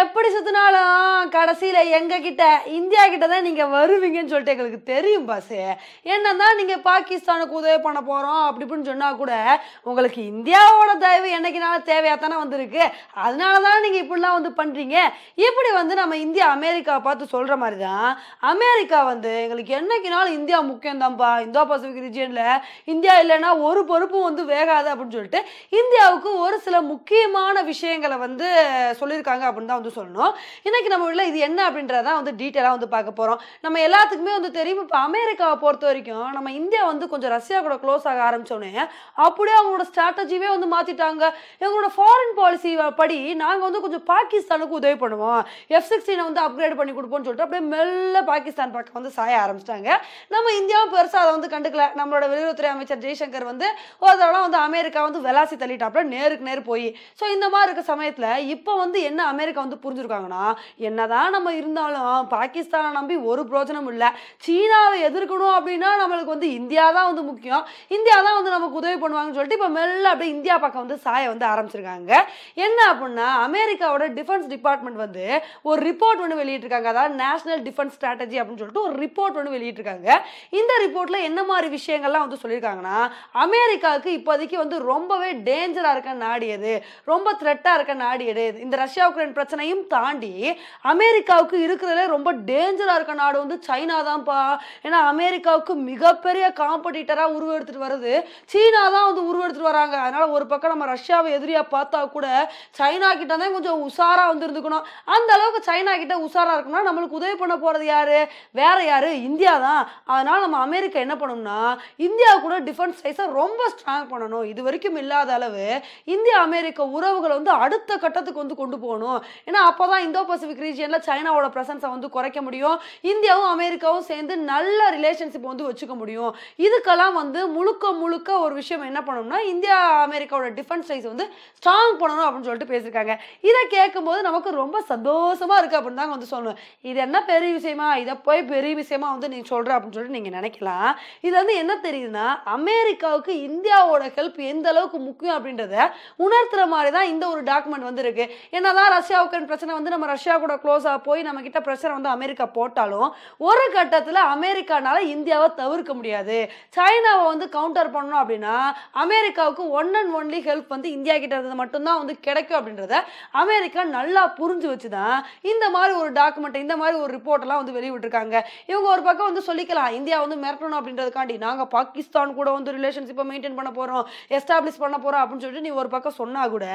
எப்படி சுத்தினாலும் கடைசியில் எங்கள் கிட்ட இந்தியா கிட்ட தான் நீங்கள் வருவீங்கன்னு சொல்லிட்டு எங்களுக்கு தெரியும் பாஸு என்ன தான் நீங்கள் பாகிஸ்தானுக்கு உதவி பண்ண போகிறோம் அப்படி இப்படின்னு சொன்னால் கூட உங்களுக்கு இந்தியாவோட தயவு என்னைக்குனாலும் தேவையாக தானே வந்திருக்கு அதனால தான் நீங்கள் இப்படிலாம் வந்து பண்ணுறீங்க இப்படி வந்து நம்ம இந்தியா அமெரிக்காவை பார்த்து சொல்கிற மாதிரி தான் அமெரிக்கா வந்து எங்களுக்கு என்னைக்குனாலும் இந்தியா முக்கியம் இந்தோ பசிபிக் ரீஜியனில் இந்தியா இல்லைன்னா ஒரு பொறுப்பும் வந்து வேகாது அப்படின்னு சொல்லிட்டு இந்தியாவுக்கு ஒரு சில முக்கியமான விஷயங்களை வந்து சொல்லியிருக்காங்க அப்படின்னு தான் வந்து சொல்லணும் இன்னைக்கு நம்ம உள்ள இது என்ன அப்படின்றதான் வந்து டீட்டெயிலாக வந்து பார்க்க போகிறோம் நம்ம எல்லாத்துக்குமே வந்து தெரியும் இப்போ அமெரிக்காவை பொறுத்த வரைக்கும் நம்ம இந்தியா வந்து கொஞ்சம் ரஷ்யா கூட க்ளோஸ் ஆக ஆரம்பித்தோடனே அப்படியே அவங்களோட ஸ்ட்ராட்டஜிவே வந்து மாற்றிட்டாங்க எங்களோட ஃபாரின் பாலிசி படி நாங்கள் வந்து கொஞ்சம் பாகிஸ்தானுக்கு உதவி பண்ணுவோம் எஃப் சிக்ஸ்டீனை வந்து அப்கிரேட் பண்ணி கொடுப்போம்னு சொல்லிட்டு அப்படியே மெல்ல பாகிஸ்தான் பக்கம் வந்து சாய ஆரம்பிச்சிட்டாங்க நம்ம இந்தியாவும் பெருசாக அதை வந்து கண்டுக்கல நம்மளோட வெளியுறவுத்துறை அமைச்சர் ஜெய்சங்கர் வந்து ஒரு தடவை வந்து அமெரிக்கா வந்து வெலாசி தள்ளிட்டாப்புல நேருக்கு நேர் போய் ஸோ இந்த மாதிரி இருக்க சமயத்தில் இப்போ வந்து என்ன அமெரிக்கா வந்து புரிஞ்சுருக்காங்கன்னா என்னதான் நம்ம இருந்தாலும் பாகிஸ்தானை நம்பி ஒரு பிரோஜனம் இல்லை சீனாவை எதிர்க்கணும் அப்படின்னா நம்மளுக்கு வந்து இந்தியா தான் வந்து முக்கியம் இந்தியா தான் வந்து நமக்கு உதவி பண்ணுவாங்கன்னு சொல்லிட்டு இப்போ மெல்ல அப்படியே இந்தியா பக்கம் வந்து சாய வந்து ஆரம்பிச்சிருக்காங்க என்ன அப்படின்னா அமெரிக்காவோட டிஃபென்ஸ் டிபார்ட்மெண்ட் வந்து ஒரு ரிப்போர்ட் ஒன்று வெளியிட்டிருக்காங்க அதாவது நேஷனல் டிஃபென்ஸ் ஸ்ட்ராட்டஜி அப்படின்னு சொல்லிட்டு ஒரு ரிப்போர்ட் ஒன்று வெளியிட்டிருக்காங்க இந்த ரிப்போர்ட்டில் என்ன மாதிரி விஷயங்கள்லாம் வந்து சொல்லியிருக்காங்கன்னா அமெரிக்காவுக்கு இப்போதைக்கு வந்து ரொம்பவே டேஞ்சராக இருக்க நாடு எது ரொம்ப த்ரெட்டாக இருக்க நாடு எது இந்த ரஷ்யா உக்ரைன் பிரச்சனை பிரச்சனையும் தாண்டி அமெரிக்காவுக்கு இருக்கிறதுல ரொம்ப டேஞ்சராக இருக்க நாடு வந்து சைனா தான்ப்பா ஏன்னா அமெரிக்காவுக்கு மிகப்பெரிய காம்படிட்டராக உருவெடுத்துட்டு வருது சீனா தான் வந்து உருவெடுத்துட்டு வராங்க அதனால் ஒரு பக்கம் நம்ம ரஷ்யாவை எதிரியாக பார்த்தா கூட சைனா கிட்ட தான் கொஞ்சம் உஷாராக வந்து இருந்துக்கணும் அந்த அளவுக்கு சைனா கிட்ட உஷாராக இருக்கணும்னா நம்மளுக்கு உதவி பண்ண போகிறது யார் வேற யார் இந்தியா தான் அதனால் நம்ம அமெரிக்கா என்ன பண்ணணும்னா இந்தியா கூட டிஃபென்ஸ் சைஸை ரொம்ப ஸ்ட்ராங் பண்ணணும் இது வரைக்கும் இல்லாத அளவு இந்தியா அமெரிக்க உறவுகளை வந்து அடுத்த கட்டத்துக்கு வந்து கொண்டு போகணும் ஏன்னா அப்போ தான் இந்தோ பசிபிக் ரீஜியனில் சைனாவோட ப்ரெசன்ஸை வந்து குறைக்க முடியும் இந்தியாவும் அமெரிக்காவும் சேர்ந்து நல்ல ரிலேஷன்ஷிப் வந்து வச்சுக்க முடியும் இதுக்கெல்லாம் வந்து முழுக்க முழுக்க ஒரு விஷயம் என்ன பண்ணணும்னா இந்தியா அமெரிக்காவோட டிஃபென்ஸ் சைஸ் வந்து ஸ்ட்ராங் பண்ணணும் அப்படின்னு சொல்லிட்டு பேசியிருக்காங்க இதை கேட்கும்போது நமக்கு ரொம்ப சந்தோஷமாக இருக்குது அப்படின்னு வந்து சொல்லணும் இது என்ன பெரிய விஷயமா இதை போய் பெரிய விஷயமா வந்து நீங்கள் சொல்கிற அப்படின்னு சொல்லிட்டு நீங்கள் நினைக்கலாம் இது வந்து என்ன தெரியுதுன்னா அமெரிக்காவுக்கு இந்தியாவோட ஹெல்ப் எந்த அளவுக்கு முக்கியம் அப்படின்றத உணர்த்துற மாதிரி தான் இந்த ஒரு டாக்குமெண்ட் வந்து இருக்குது ஏன்னா தான் ரஷ்யாவுக்கு யூக்ரைன் பிரச்சனை வந்து நம்ம ரஷ்யா கூட க்ளோஸாக போய் நம்ம கிட்ட பிரச்சனை வந்து அமெரிக்கா போட்டாலும் ஒரு கட்டத்தில் அமெரிக்கானால இந்தியாவை தவிர்க்க முடியாது சைனாவை வந்து கவுண்டர் பண்ணணும் அப்படின்னா அமெரிக்காவுக்கு ஒன் அண்ட் ஒன்லி ஹெல்ப் வந்து இந்தியா கிட்ட இருந்தது மட்டும்தான் வந்து கிடைக்கும் அப்படின்றத அமெரிக்கா நல்லா புரிஞ்சு வச்சு தான் இந்த மாதிரி ஒரு டாக்குமெண்ட் இந்த மாதிரி ஒரு எல்லாம் வந்து வெளியிட்டிருக்காங்க இவங்க ஒரு பக்கம் வந்து சொல்லிக்கலாம் இந்தியா வந்து மிரட்டணும் அப்படின்றதுக்காண்டி நாங்கள் பாகிஸ்தான் கூட வந்து ரிலேஷன்ஷிப்பை மெயின்டைன் பண்ண போகிறோம் எஸ்டாப்ளிஷ் பண்ண போகிறோம் அப்படின்னு சொல்லிட்டு நீ ஒரு பக்கம் சொன்னால் கூட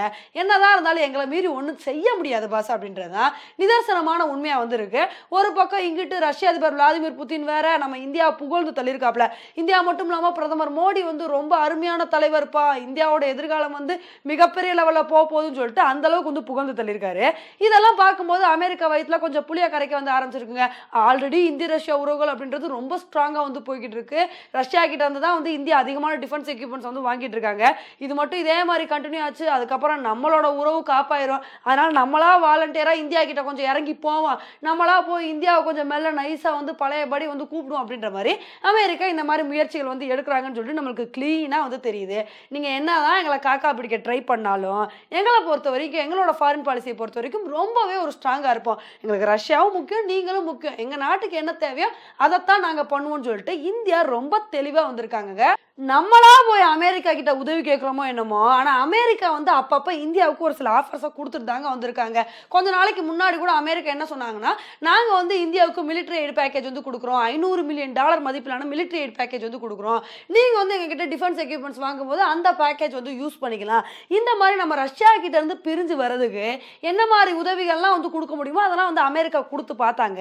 என்னதான் இருந்தாலும் எங்களை மீறி ஒன்றும் செய்ய முடியாது பாஸ் அப்படின்றது தான் நிதர்சனமான உண்மையாக வந்து இருக்கு ஒரு பக்கம் இங்கிட்டு ரஷ்ய அதிபர் விளாதிமிர் புதின் வேற நம்ம இந்தியா புகழ்ந்து தள்ளியிருக்காப்ல இந்தியா மட்டும் இல்லாமல் பிரதமர் மோடி வந்து ரொம்ப அருமையான தலைவர்ப்பா இந்தியாவோட எதிர்காலம் வந்து மிகப்பெரிய லெவலில் போக போகுதுன்னு சொல்லிட்டு அந்த அளவுக்கு வந்து புகழ்ந்து தள்ளியிருக்காரு இதெல்லாம் பார்க்கும்போது அமெரிக்கா வயிற்றுல கொஞ்சம் புளிய கரைக்க வந்து ஆரம்பிச்சிருக்குங்க ஆல்ரெடி இந்திய ரஷ்யா உறவுகள் அப்படின்றது ரொம்ப ஸ்ட்ராங்காக வந்து போய்கிட்டு இருக்கு ரஷ்யா கிட்ட இருந்து தான் வந்து இந்தியா அதிகமான டிஃபென்ஸ் எக்யூப்மெண்ட்ஸ் வந்து வாங்கிட்டு இருக்காங்க இது மட்டும் இதே மாதிரி கண்டினியூ ஆச்சு அதுக்கப்புறம் நம்மளோட உறவு காப்பாயிரும் அதனால நம்மளா வாலண்டியராக இந்தியா கிட்ட கொஞ்சம் இறங்கி போவோம் நம்மளா போய் இந்தியாவை கொஞ்சம் மெல்ல நைஸாக வந்து பழையபடி வந்து கூப்பிடுவோம் அப்படின்ற மாதிரி அமெரிக்கா இந்த மாதிரி முயற்சிகள் வந்து எடுக்கிறாங்கன்னு சொல்லிட்டு நம்மளுக்கு க்ளீனாக வந்து தெரியுது நீங்கள் என்ன தான் எங்களை காக்கா பிடிக்க ட்ரை பண்ணாலும் எங்களை பொறுத்த வரைக்கும் எங்களோட ஃபாரின் பாலிசியை பொறுத்த வரைக்கும் ரொம்பவே ஒரு ஸ்ட்ராங்காக இருப்போம் எங்களுக்கு ரஷ்யாவும் முக்கியம் நீங்களும் முக்கியம் எங்கள் நாட்டுக்கு என்ன தேவையோ அதைத்தான் நாங்கள் பண்ணுவோம்னு சொல்லிட்டு இந்தியா ரொம்ப தெளிவாக வந்திருக்காங்க நம்மளா போய் அமெரிக்கா கிட்ட உதவி கேட்குறோமோ என்னமோ ஆனால் அமெரிக்கா வந்து அப்பப்போ இந்தியாவுக்கு ஒரு சில ஆஃபர்ஸை கொடுத்துட்டு தாங்க வந்திருக்காங்க கொஞ்ச நாளைக்கு முன்னாடி கூட அமெரிக்கா என்ன சொன்னாங்கன்னா நாங்கள் வந்து இந்தியாவுக்கு மிலிட்ரி எய்டு பேக்கேஜ் வந்து கொடுக்குறோம் ஐநூறு மில்லியன் டாலர் மதிப்பிலான மிலிட்ரி எய்டு பேக்கேஜ் வந்து கொடுக்குறோம் நீங்கள் வந்து எங்ககிட்ட டிஃபென்ஸ் எக்யூப்மெண்ட்ஸ் வாங்கும்போது அந்த பேக்கேஜ் வந்து யூஸ் பண்ணிக்கலாம் இந்த மாதிரி நம்ம ரஷ்யா கிட்ட இருந்து பிரிஞ்சு வர்றதுக்கு என்ன மாதிரி உதவிகள்லாம் வந்து கொடுக்க முடியுமோ அதெல்லாம் வந்து அமெரிக்கா கொடுத்து பார்த்தாங்க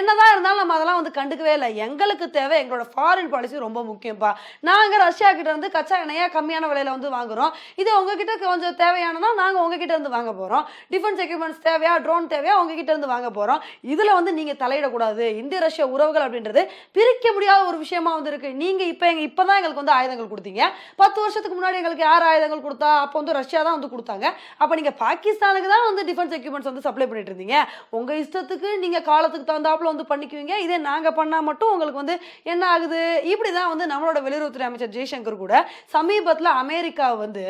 என்னதான் இருந்தாலும் நம்ம அதெல்லாம் வந்து கண்டுக்கவே இல்லை எங்களுக்கு தேவை எங்களோட ஃபாரின் பாலிசி ரொம்ப முக்கியம்ப்பா நாங்கள் ரஷ்யா கிட்ட இருந்து கச்சா எண்ணெயாக கம்மியான விலையில வந்து வாங்குறோம் இது உங்ககிட்ட கொஞ்சம் தேவையானதான் நாங்கள் உங்ககிட்ட இருந்து வாங்க போகிறோம் டிஃபென்ஸ் எக்யூப்மெண்ட் எக்யூப்மெண்ட்ஸ் தேவையா ட்ரோன் தேவையா உங்ககிட்ட இருந்து வாங்க போகிறோம் இதில் வந்து நீங்கள் தலையிடக்கூடாது இந்திய ரஷ்ய உறவுகள் அப்படின்றது பிரிக்க முடியாத ஒரு விஷயமா வந்து இருக்கு நீங்கள் இப்போ எங்கள் இப்போ தான் எங்களுக்கு வந்து ஆயுதங்கள் கொடுத்தீங்க பத்து வருஷத்துக்கு முன்னாடி எங்களுக்கு யார் ஆயுதங்கள் கொடுத்தா அப்போ வந்து ரஷ்யா தான் வந்து கொடுத்தாங்க அப்போ நீங்கள் பாகிஸ்தானுக்கு தான் வந்து டிஃபென்ஸ் எக்யூப்மெண்ட்ஸ் வந்து சப்ளை பண்ணிட்டு இருந்தீங்க உங்கள் இஷ்டத்துக்கு நீங்கள் காலத்துக்கு தகுந்தாப்புல வந்து பண்ணிக்குவீங்க இதே நாங்கள் பண்ணால் மட்டும் உங்களுக்கு வந்து என்ன ஆகுது இப்படி தான் வந்து நம்மளோட வெளியுறவுத்துறை அமைச்சர் ஜெய்சங்கர் கூட சமீபத்தில் அமெரிக்கா வந்து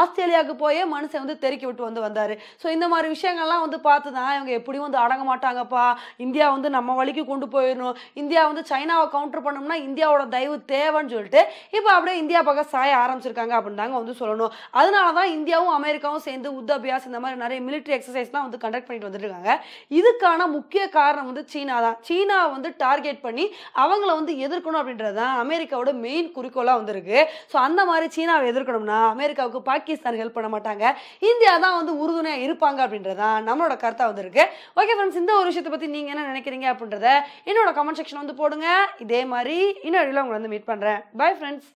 ஆஸ்திரேலியாவுக்கு போய் மனுஷன் வந்து தெருக்கி விட்டு வந்து வந்தார் ஸோ இந்த மாதிரி விஷயம் விஷயங்கள்லாம் வந்து பார்த்து தான் இவங்க எப்படியும் வந்து அடங்க மாட்டாங்கப்பா இந்தியா வந்து நம்ம வழிக்கு கொண்டு போயிடணும் இந்தியா வந்து சைனாவை கவுண்டர் பண்ணோம்னா இந்தியாவோட தயவு தேவைன்னு சொல்லிட்டு இப்போ அப்படியே இந்தியா பக்கம் சாய ஆரம்பிச்சிருக்காங்க அப்படின்னு தாங்க வந்து சொல்லணும் அதனால தான் இந்தியாவும் அமெரிக்காவும் சேர்ந்து உத்த அபியாஸ் இந்த மாதிரி நிறைய மிலிட்ரி எக்ஸசைஸ்லாம் வந்து கண்டக்ட் பண்ணிட்டு வந்துட்டு இதுக்கான முக்கிய காரணம் வந்து சீனா தான் சீனாவை வந்து டார்கெட் பண்ணி அவங்கள வந்து எதிர்க்கணும் அப்படின்றது தான் அமெரிக்காவோட மெயின் குறிக்கோளாக வந்திருக்கு ஸோ அந்த மாதிரி சீனாவை எதிர்க்கணும்னா அமெரிக்காவுக்கு பாகிஸ்தான் ஹெல்ப் பண்ண மாட்டாங்க இந்தியா தான் வந்து உறுதுணையாக இருப்பாங்க அப்படின்றது தான் நம்மளோட கருத்தா இருக்குது ஓகே ஃப்ரெண்ட்ஸ் இந்த ஒரு விஷயத்தை பற்றி நீங்கள் என்ன நினைக்கிறீங்க அப்படின்றத என்னோட கமெண்ட் செக்ஷன் வந்து போடுங்க இதே மாதிரி இன்னொரு உங்களை வந்து மீட் பண்ணுறேன் பாய் ஃப்ரெண்ட்ஸ்